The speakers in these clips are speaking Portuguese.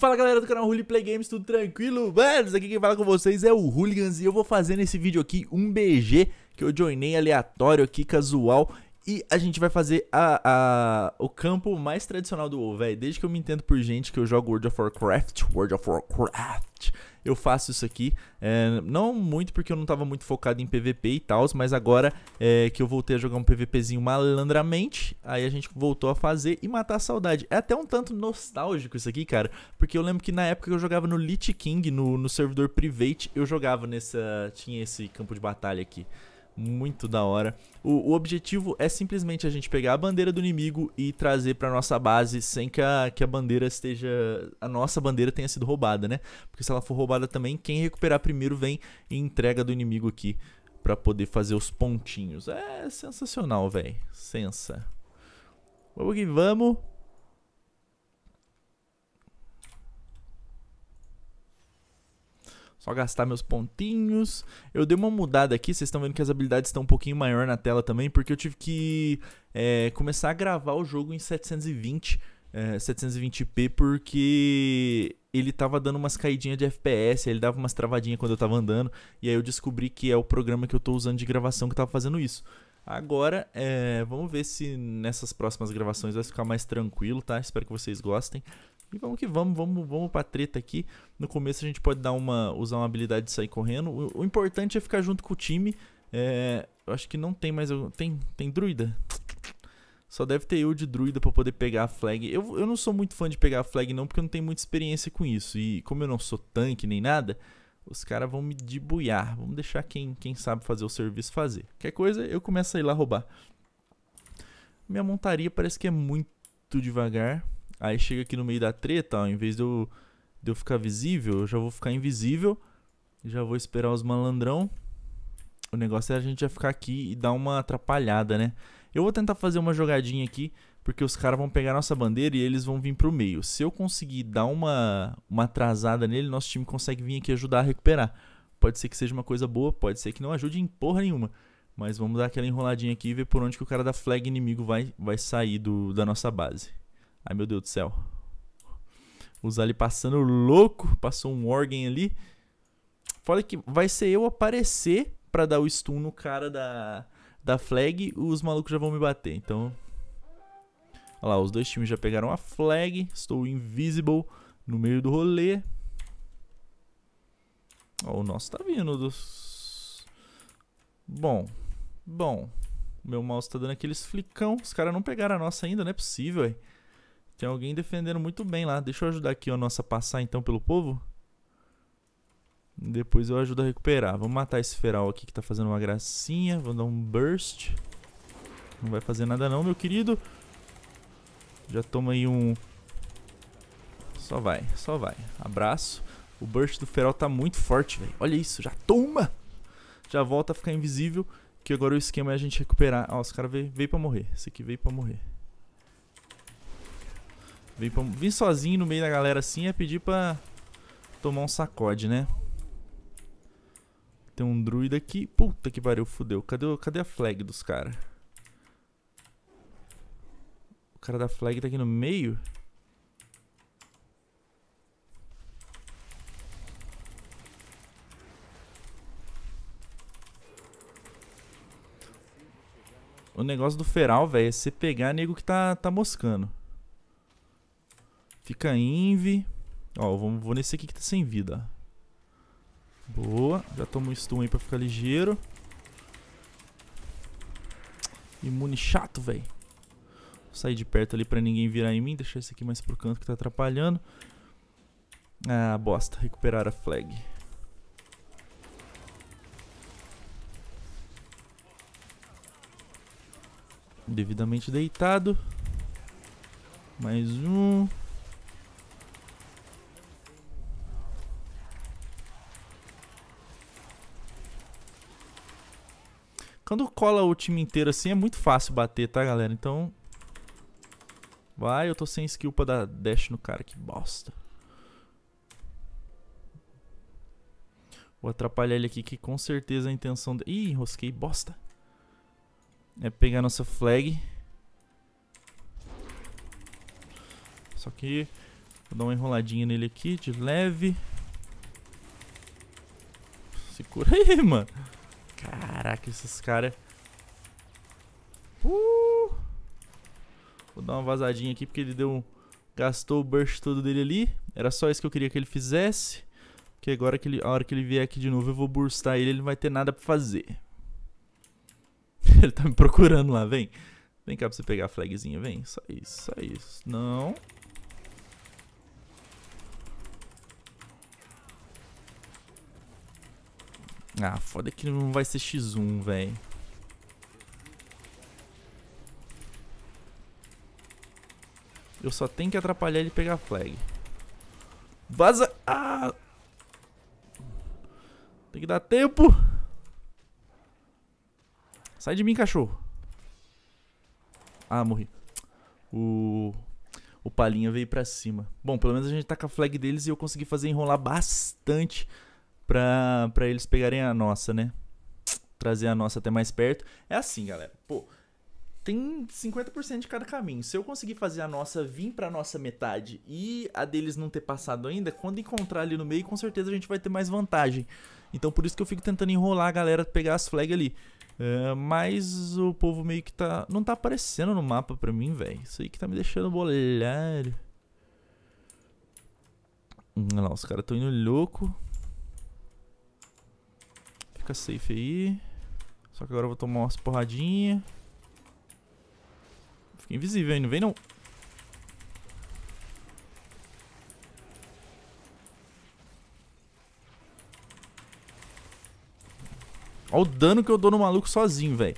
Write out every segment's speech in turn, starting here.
Fala galera do canal Play Games, tudo tranquilo? Mano, aqui quem fala com vocês é o Hooligans e eu vou fazer nesse vídeo aqui um BG que eu joinei aleatório aqui, casual e a gente vai fazer a, a, o campo mais tradicional do WoW, velho. Desde que eu me entendo por gente que eu jogo World of Warcraft, World of Warcraft, eu faço isso aqui. É, não muito porque eu não estava muito focado em PVP e tal, mas agora é, que eu voltei a jogar um PVPzinho malandramente, aí a gente voltou a fazer e matar a saudade. É até um tanto nostálgico isso aqui, cara, porque eu lembro que na época que eu jogava no Lich King, no, no servidor private, eu jogava nessa... tinha esse campo de batalha aqui muito da hora. O, o, objetivo é simplesmente a gente pegar a bandeira do inimigo e trazer para nossa base sem que a, que a bandeira esteja. A nossa bandeira tenha sido roubada, né? Porque se ela for roubada também, quem recuperar primeiro vem e entrega do inimigo aqui para poder fazer os pontinhos. É sensacional, velho. Sensa. Vamos que vamos. Só gastar meus pontinhos. Eu dei uma mudada aqui, vocês estão vendo que as habilidades estão um pouquinho maior na tela também, porque eu tive que é, começar a gravar o jogo em 720, é, 720p, porque ele tava dando umas caidinhas de FPS, ele dava umas travadinhas quando eu tava andando, e aí eu descobri que é o programa que eu tô usando de gravação que tava fazendo isso. Agora, é, vamos ver se nessas próximas gravações vai ficar mais tranquilo, tá? Espero que vocês gostem. E vamos que vamos, vamos, vamos pra treta aqui. No começo a gente pode dar uma, usar uma habilidade de sair correndo. O, o importante é ficar junto com o time. É, eu acho que não tem mais. Tem, tem druida? Só deve ter eu de druida para poder pegar a flag. Eu, eu não sou muito fã de pegar a flag, não, porque eu não tenho muita experiência com isso. E como eu não sou tanque nem nada, os caras vão me debuiar. Vamos deixar quem, quem sabe fazer o serviço fazer. Qualquer coisa, eu começo a ir lá roubar. Minha montaria parece que é muito devagar. Aí chega aqui no meio da treta, ó, em vez de eu, de eu ficar visível, eu já vou ficar invisível. Já vou esperar os malandrão. O negócio é a gente já ficar aqui e dar uma atrapalhada, né? Eu vou tentar fazer uma jogadinha aqui, porque os caras vão pegar nossa bandeira e eles vão vir pro meio. Se eu conseguir dar uma, uma atrasada nele, nosso time consegue vir aqui ajudar a recuperar. Pode ser que seja uma coisa boa, pode ser que não ajude em porra nenhuma. Mas vamos dar aquela enroladinha aqui e ver por onde que o cara da flag inimigo vai, vai sair do, da nossa base. Ai, meu Deus do céu. O Zali passando louco. Passou um Organ ali. Fala que vai ser eu aparecer para dar o stun no cara da, da flag. Os malucos já vão me bater. Então. Olha lá, os dois times já pegaram a flag. Estou invisible no meio do rolê. Ó, o nosso tá vindo dos... Bom. Bom. Meu mouse tá dando aqueles flicão. Os caras não pegaram a nossa ainda, não é possível, velho. Tem alguém defendendo muito bem lá. Deixa eu ajudar aqui a nossa passar então pelo povo. Depois eu ajudo a recuperar. Vamos matar esse feral aqui que tá fazendo uma gracinha. Vou dar um burst. Não vai fazer nada não, meu querido. Já toma aí um... Só vai, só vai. Abraço. O burst do feral tá muito forte, velho. Olha isso, já toma! Já volta a ficar invisível. Que agora o esquema é a gente recuperar. Ó, ah, os caras veio, veio pra morrer. Esse aqui veio pra morrer. Vim, pra, vim sozinho no meio da galera assim é pedir pra tomar um sacode, né? Tem um druida aqui. Puta que pariu, fudeu. Cadê, cadê a flag dos caras? O cara da flag tá aqui no meio? O negócio do feral, velho, é você pegar nego que tá, tá moscando. Fica inv. Ó, vou, vou nesse aqui que tá sem vida. Boa. Já tomo um stun aí pra ficar ligeiro. Imune chato, velho. Vou sair de perto ali pra ninguém virar em mim. Deixar esse aqui mais pro canto que tá atrapalhando. Ah, bosta. Recuperar a flag. Devidamente deitado. Mais um. Quando cola o time inteiro assim, é muito fácil bater, tá, galera? Então... Vai, eu tô sem skill pra dar dash no cara, que bosta. Vou atrapalhar ele aqui, que com certeza a intenção... De... Ih, enrosquei, bosta. É pegar nossa flag. Só que... Vou dar uma enroladinha nele aqui, de leve. Segura aí, mano. Caraca, esses caras... Uh! Vou dar uma vazadinha aqui porque ele deu um... Gastou o burst todo dele ali. Era só isso que eu queria que ele fizesse. Porque agora que ele, a hora que ele vier aqui de novo eu vou burstar ele, ele não vai ter nada pra fazer. ele tá me procurando lá, vem. Vem cá pra você pegar a flagzinha, vem. Só isso, só isso. Não. Ah, foda que não vai ser X1, velho. Eu só tenho que atrapalhar ele pegar a flag. Vaza! Ah! Tem que dar tempo! Sai de mim, cachorro! Ah, morri. O... O Palinha veio pra cima. Bom, pelo menos a gente tá com a flag deles e eu consegui fazer enrolar bastante pra, pra eles pegarem a nossa, né? Trazer a nossa até mais perto. É assim, galera. Pô, tem 50% de cada caminho. Se eu conseguir fazer a nossa vir pra nossa metade e a deles não ter passado ainda, quando encontrar ali no meio, com certeza a gente vai ter mais vantagem. Então por isso que eu fico tentando enrolar a galera pegar as flags ali. Eh, mas o povo meio que tá. Não tá aparecendo no mapa pra mim, velho. Isso aí que tá me deixando bolhar. Olha lá, os caras tão indo louco fica safe aí. Só que agora eu vou tomar umas porradinhas. Fica invisível, aí, Não vem não. Olha o dano que eu dou no maluco sozinho, velho.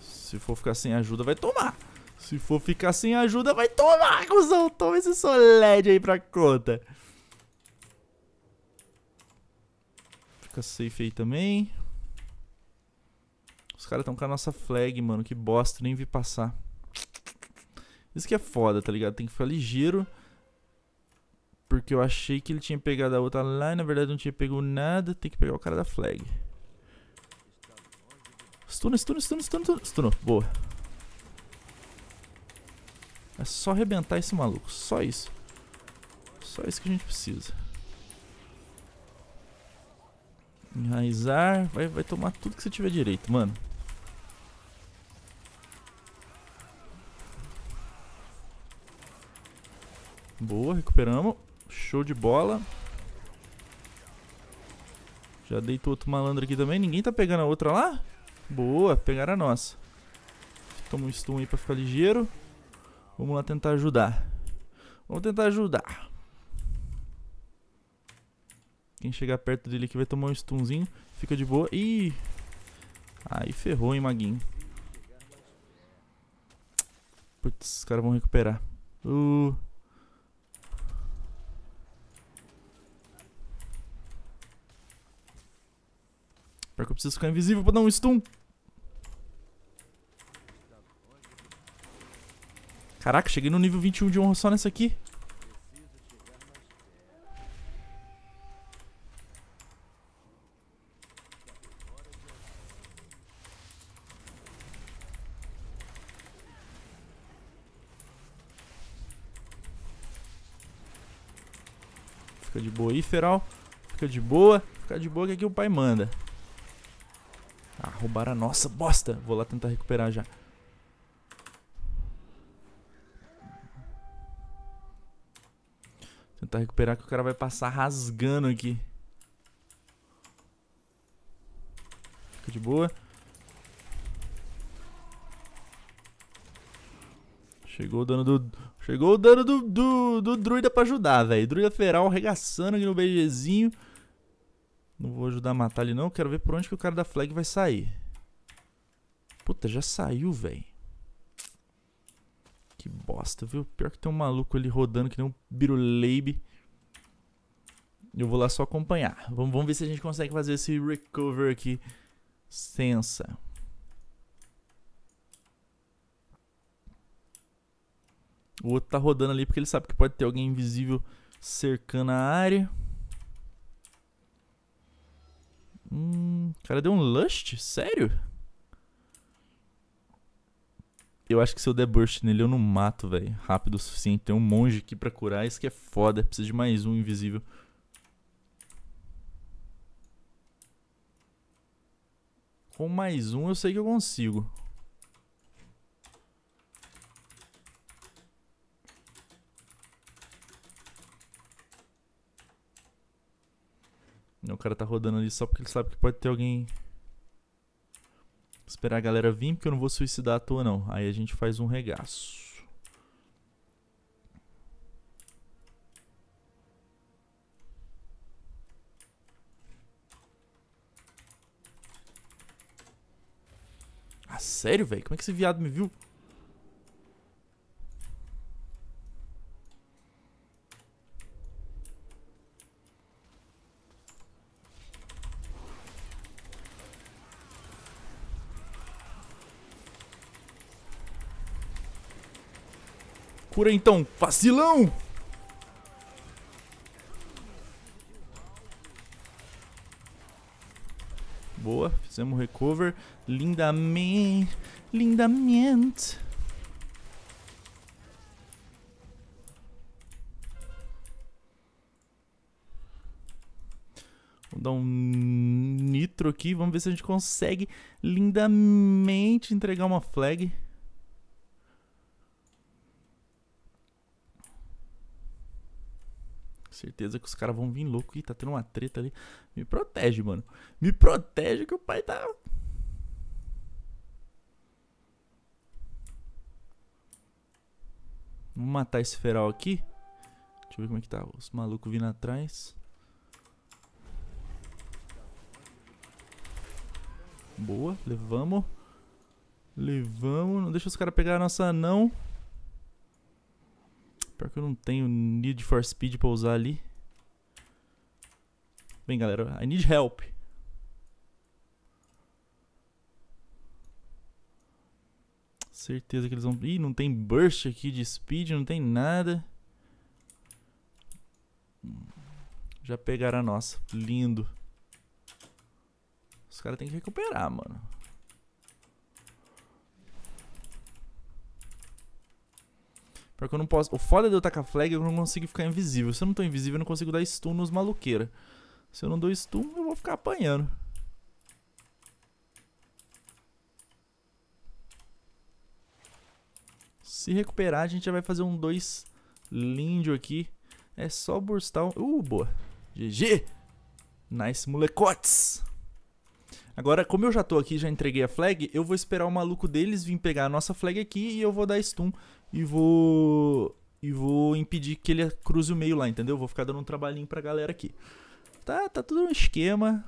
Se for ficar sem ajuda, vai tomar. Se for ficar sem ajuda, vai tomar, cuzão. Toma esse soled aí pra conta. Fica safe aí também. Os caras estão com a nossa flag, mano. Que bosta, nem vi passar. Isso que é foda, tá ligado? Tem que ficar ligeiro. Porque eu achei que ele tinha pegado a outra lá e na verdade não tinha pego nada. Tem que pegar o cara da flag. Stun, stun, stun, stun, stun. Stunou, boa. É só arrebentar esse maluco, só isso. Só isso que a gente precisa. Enraizar, vai, vai tomar tudo que você tiver direito, mano. Boa, recuperamos. Show de bola. Já deitou outro malandro aqui também. Ninguém tá pegando a outra lá? Boa, pegaram a nossa. Toma um stun aí pra ficar ligeiro. Vamos lá tentar ajudar. Vamos tentar ajudar. Quem chegar perto dele aqui vai tomar um stunzinho. Fica de boa. Ih! Aí ferrou, hein, maguinho. Putz, os caras vão recuperar. Uh. Pior que eu preciso ficar invisível pra dar um stun. Caraca, cheguei no nível 21 de honra só nessa aqui. Fica de boa aí, Feral. Fica de boa. Fica de boa que aqui o pai manda. Ah, roubaram a nossa bosta. Vou lá tentar recuperar já. Tentar recuperar que o cara vai passar rasgando aqui. Fica de boa. Chegou o dano do... Chegou o dano do, do, do druida pra ajudar, velho. Druida feral arregaçando aqui no BGzinho. Não vou ajudar a matar ele não. Quero ver por onde que o cara da flag vai sair. Puta, já saiu, velho. Que bosta, viu? Pior que tem um maluco ali rodando que nem um biruleibe. Eu vou lá só acompanhar. Vamos, vamos ver se a gente consegue fazer esse recover aqui. Sensa. O outro tá rodando ali porque ele sabe que pode ter alguém invisível cercando a área. Hum, o cara deu um Lust? Sério? Eu acho que se eu der burst nele, eu não mato, velho. Rápido o suficiente. Tem um monge aqui pra curar. Isso que é foda. Precisa de mais um invisível. Com mais um, eu sei que eu consigo. O cara tá rodando ali só porque ele sabe que pode ter alguém Esperar a galera vir, porque eu não vou suicidar à toa, não. Aí a gente faz um regaço. Ah, sério, velho? Como é que esse viado me viu? Cura então, vacilão! Boa, fizemos recover. Lindamente. Lindamente. Vou dar um nitro aqui. Vamos ver se a gente consegue lindamente entregar uma flag. Certeza que os caras vão vir louco. Ih, tá tendo uma treta ali. Me protege, mano. Me protege que o pai tá. Vamos matar esse feral aqui. Deixa eu ver como é que tá. Os malucos vindo atrás. Boa, levamos. Levamos. Não deixa os caras pegar a nossa não. Pior que eu não tenho Need for Speed pra usar ali. Bem, galera, I need help. Certeza que eles vão... Ih, não tem burst aqui de speed, não tem nada. Já pegaram a nossa. Lindo. Os caras têm que recuperar, mano. Porque eu não posso. O foda é de eu tacar flag é que eu não consigo ficar invisível. Se eu não tô invisível, eu não consigo dar stun nos maluqueira. Se eu não dou stun, eu vou ficar apanhando. Se recuperar, a gente já vai fazer um 2 lindo aqui. É só burstar um... Uh, boa. GG! Nice, molecotes! Agora, como eu já tô aqui, já entreguei a flag, eu vou esperar o maluco deles vir pegar a nossa flag aqui e eu vou dar stun e vou e vou impedir que ele cruze o meio lá, entendeu? Vou ficar dando um trabalhinho pra galera aqui. Tá, tá tudo um esquema.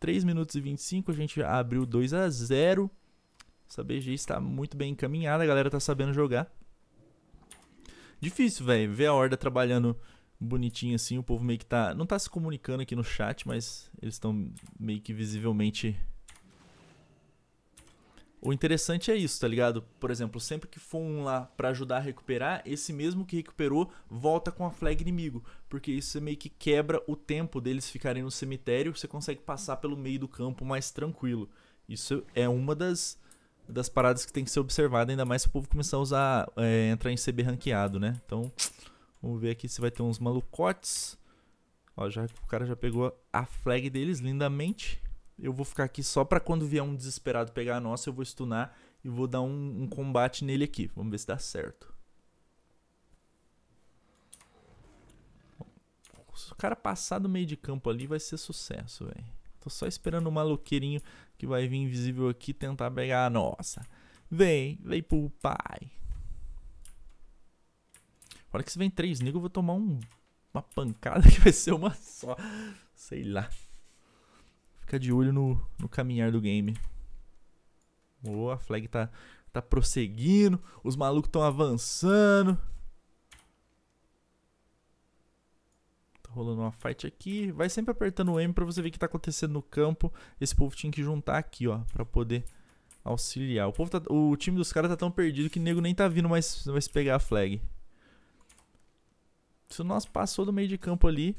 3 minutos e 25, a gente abriu 2 a 0. Essa BG está muito bem encaminhada, a galera tá sabendo jogar. Difícil, velho, ver a Horda trabalhando bonitinho assim. O povo meio que tá. Não tá se comunicando aqui no chat, mas eles estão meio que visivelmente. O interessante é isso, tá ligado? Por exemplo, sempre que for um lá para ajudar a recuperar, esse mesmo que recuperou volta com a flag inimigo. Porque isso é meio que quebra o tempo deles ficarem no cemitério, você consegue passar pelo meio do campo mais tranquilo. Isso é uma das, das paradas que tem que ser observada, ainda mais se o povo começar a usar, é, entrar em CB ranqueado, né? Então. Vamos ver aqui se vai ter uns malucotes. Ó, já o cara já pegou a flag deles lindamente. Eu vou ficar aqui só pra quando vier um desesperado pegar a nossa, eu vou stunar e vou dar um, um combate nele aqui. Vamos ver se dá certo. Se o cara passar do meio de campo ali, vai ser sucesso, velho. Tô só esperando o maluqueirinho que vai vir invisível aqui tentar pegar a nossa. Vem, vem pro pai hora que se vem três negros, eu vou tomar um, uma pancada que vai ser uma só. Sei lá. Fica de olho no, no caminhar do game. Boa, a flag tá, tá prosseguindo. Os malucos estão avançando. Tá rolando uma fight aqui. Vai sempre apertando o M pra você ver o que tá acontecendo no campo. Esse povo tinha que juntar aqui, ó. Pra poder auxiliar. O, povo tá, o time dos caras tá tão perdido que o nego nem tá vindo mais, mais pegar a flag. Se nós passou do meio de campo ali,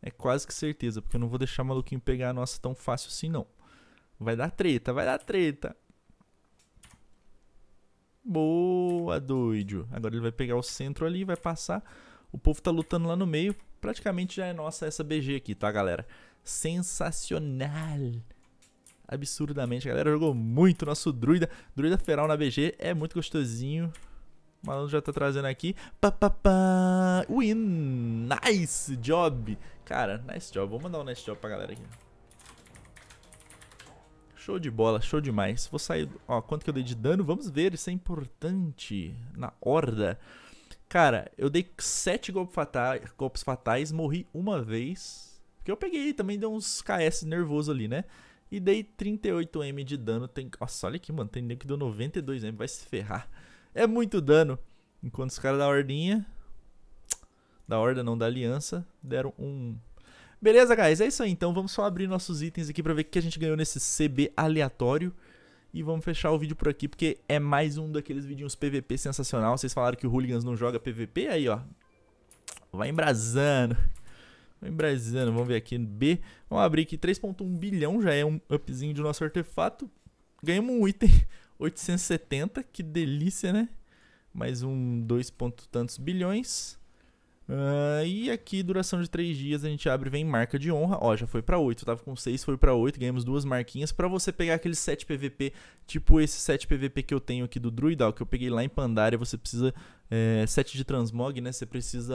é quase que certeza, porque eu não vou deixar o maluquinho pegar a nossa tão fácil assim, não. Vai dar treta, vai dar treta. Boa, doido. Agora ele vai pegar o centro ali, vai passar. O povo tá lutando lá no meio. Praticamente já é nossa essa BG aqui, tá, galera? Sensacional. Absurdamente, a galera jogou muito nosso druida. Druida feral na BG é muito gostosinho. O malandro já tá trazendo aqui. pa pa pa, Win! Nice job! Cara, nice job. Vou mandar um nice job pra galera aqui. Show de bola, show demais. Vou sair... Ó, quanto que eu dei de dano? Vamos ver, isso é importante. Na horda. Cara, eu dei 7 golpes fatais, golpes fatais, morri uma vez. Porque eu peguei também, deu uns KS nervoso ali, né? E dei 38M de dano. Tem... Nossa, olha aqui, mano. Tem nem que deu 92M, vai se ferrar. É muito dano. Enquanto os caras da Ordinha. Da Horda, não, da Aliança, deram um. Beleza, guys, é isso aí. Então vamos só abrir nossos itens aqui pra ver o que a gente ganhou nesse CB aleatório. E vamos fechar o vídeo por aqui, porque é mais um daqueles vidinhos PVP sensacional. Vocês falaram que o Hooligans não joga PVP, aí ó. Vai embrasando. Vai embrasando, vamos ver aqui no B. Vamos abrir aqui 3.1 bilhão, já é um upzinho de nosso artefato. Ganhamos um item 870, que delícia, né? Mais um 2 ponto tantos bilhões. Uh, e aqui, duração de 3 dias, a gente abre vem marca de honra. Ó, já foi pra 8, tava com 6, foi pra 8, ganhamos duas marquinhas. Pra você pegar aquele 7 PVP, tipo esse 7 PVP que eu tenho aqui do Druidal, que eu peguei lá em Pandaria, você precisa... É, eh, 7 de transmog, né? Você precisa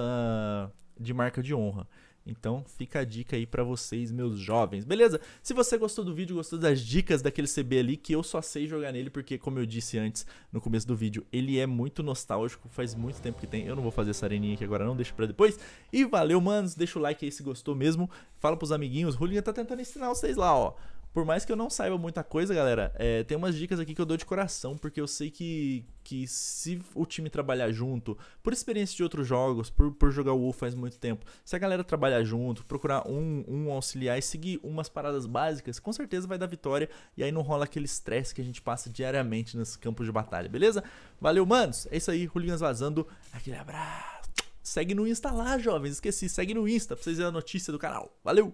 de marca de honra. Então fica a dica aí para vocês, meus jovens. Beleza? Se você gostou do vídeo, gostou das dicas daquele CB ali, que eu só sei jogar nele, porque como eu disse antes no começo do vídeo, ele é muito nostálgico, faz muito tempo que tem. Eu não vou fazer essa areninha aqui agora não, deixa pra depois. E valeu, manos. Deixa o like aí se gostou mesmo. Fala pros amiguinhos. o Rulinha tá tentando ensinar vocês lá, ó. Por mais que eu não saiba muita coisa, galera, é, tem umas dicas aqui que eu dou de coração, porque eu sei que, que se o time trabalhar junto, por experiência de outros jogos, por, por jogar o WoW faz muito tempo, se a galera trabalhar junto, procurar um, um auxiliar e seguir umas paradas básicas, com certeza vai dar vitória e aí não rola aquele estresse que a gente passa diariamente nos campos de batalha, beleza? Valeu, manos! É isso aí, Rulinhas vazando, aquele abraço! Segue no Insta lá, jovens, esqueci, segue no Insta pra vocês verem a notícia do canal. Valeu!